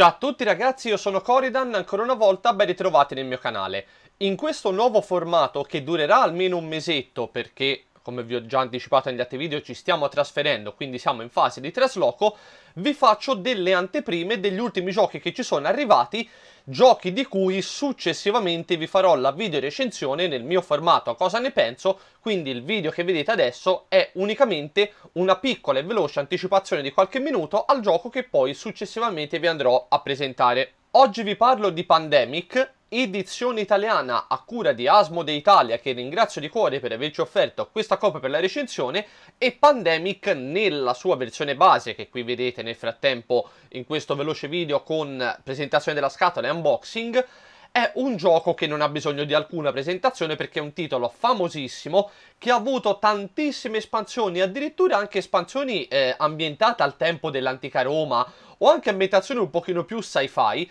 Ciao a tutti ragazzi, io sono Coridan, ancora una volta ben ritrovati nel mio canale. In questo nuovo formato, che durerà almeno un mesetto perché come vi ho già anticipato negli altri video, ci stiamo trasferendo, quindi siamo in fase di trasloco, vi faccio delle anteprime degli ultimi giochi che ci sono arrivati, giochi di cui successivamente vi farò la video recensione nel mio formato a cosa ne penso, quindi il video che vedete adesso è unicamente una piccola e veloce anticipazione di qualche minuto al gioco che poi successivamente vi andrò a presentare. Oggi vi parlo di Pandemic, edizione italiana a cura di Asmo Asmode Italia, che ringrazio di cuore per averci offerto questa copia per la recensione, e Pandemic nella sua versione base, che qui vedete nel frattempo in questo veloce video con presentazione della scatola e unboxing, è un gioco che non ha bisogno di alcuna presentazione perché è un titolo famosissimo che ha avuto tantissime espansioni, addirittura anche espansioni eh, ambientate al tempo dell'antica Roma o anche ambientazioni un pochino più sci-fi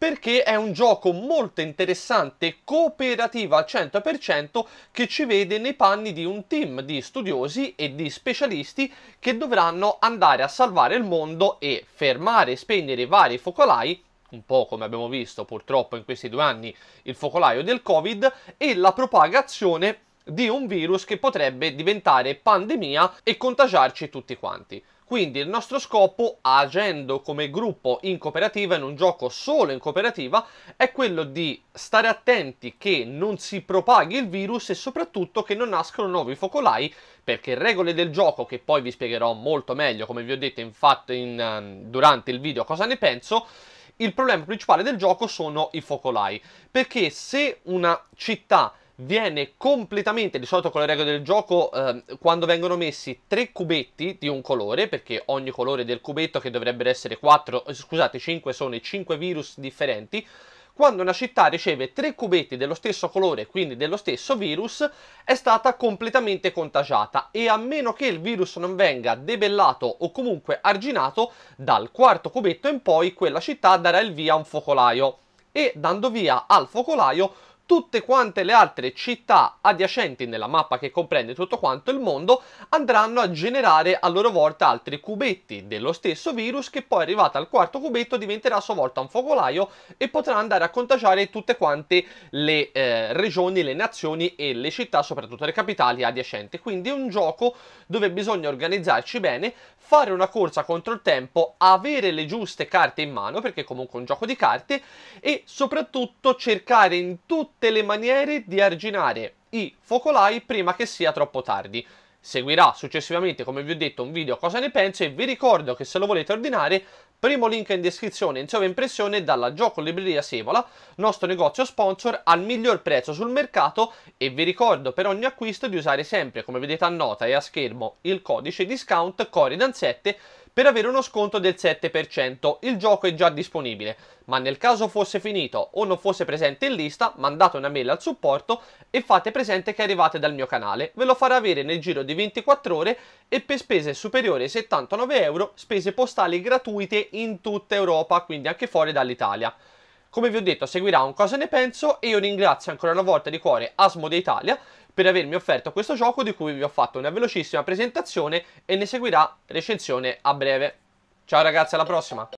perché è un gioco molto interessante, cooperativo al 100%, che ci vede nei panni di un team di studiosi e di specialisti che dovranno andare a salvare il mondo e fermare e spegnere vari focolai un po' come abbiamo visto purtroppo in questi due anni il focolaio del Covid e la propagazione di un virus che potrebbe diventare pandemia e contagiarci tutti quanti. Quindi il nostro scopo, agendo come gruppo in cooperativa, in un gioco solo in cooperativa, è quello di stare attenti che non si propaghi il virus e soprattutto che non nascano nuovi focolai, perché regole del gioco, che poi vi spiegherò molto meglio, come vi ho detto infatti in, ehm, durante il video cosa ne penso, il problema principale del gioco sono i focolai, perché se una città viene completamente, di solito con le regole del gioco, eh, quando vengono messi tre cubetti di un colore, perché ogni colore del cubetto, che dovrebbero essere quattro, eh, scusate cinque sono i cinque virus differenti, quando una città riceve tre cubetti dello stesso colore, quindi dello stesso virus, è stata completamente contagiata e a meno che il virus non venga debellato o comunque arginato, dal quarto cubetto in poi quella città darà il via a un focolaio e dando via al focolaio tutte quante le altre città adiacenti nella mappa che comprende tutto quanto il mondo andranno a generare a loro volta altri cubetti dello stesso virus che poi arrivata al quarto cubetto diventerà a sua volta un focolaio e potrà andare a contagiare tutte quante le eh, regioni, le nazioni e le città, soprattutto le capitali adiacenti. Quindi è un gioco dove bisogna organizzarci bene, fare una corsa contro il tempo, avere le giuste carte in mano perché comunque è un gioco di carte e soprattutto cercare in tutti tutte le maniere di arginare i focolai prima che sia troppo tardi. Seguirà successivamente, come vi ho detto, un video cosa ne penso e vi ricordo che se lo volete ordinare, primo link in descrizione in impressione dalla Gioco Libreria Semola, nostro negozio sponsor al miglior prezzo sul mercato e vi ricordo per ogni acquisto di usare sempre, come vedete a nota e a schermo, il codice discount Coridan7 per avere uno sconto del 7%. Il gioco è già disponibile, ma nel caso fosse finito o non fosse presente in lista, mandate una mail al supporto e fate presente che arrivate dal mio canale. Ve lo farà avere nel giro di 24 ore e per spese superiori ai 79 euro, spese postali gratuite in tutta Europa, quindi anche fuori dall'Italia. Come vi ho detto seguirà un cosa ne penso e io ringrazio ancora una volta di cuore Asmo d'Italia per avermi offerto questo gioco di cui vi ho fatto una velocissima presentazione e ne seguirà recensione a breve. Ciao ragazzi, alla prossima!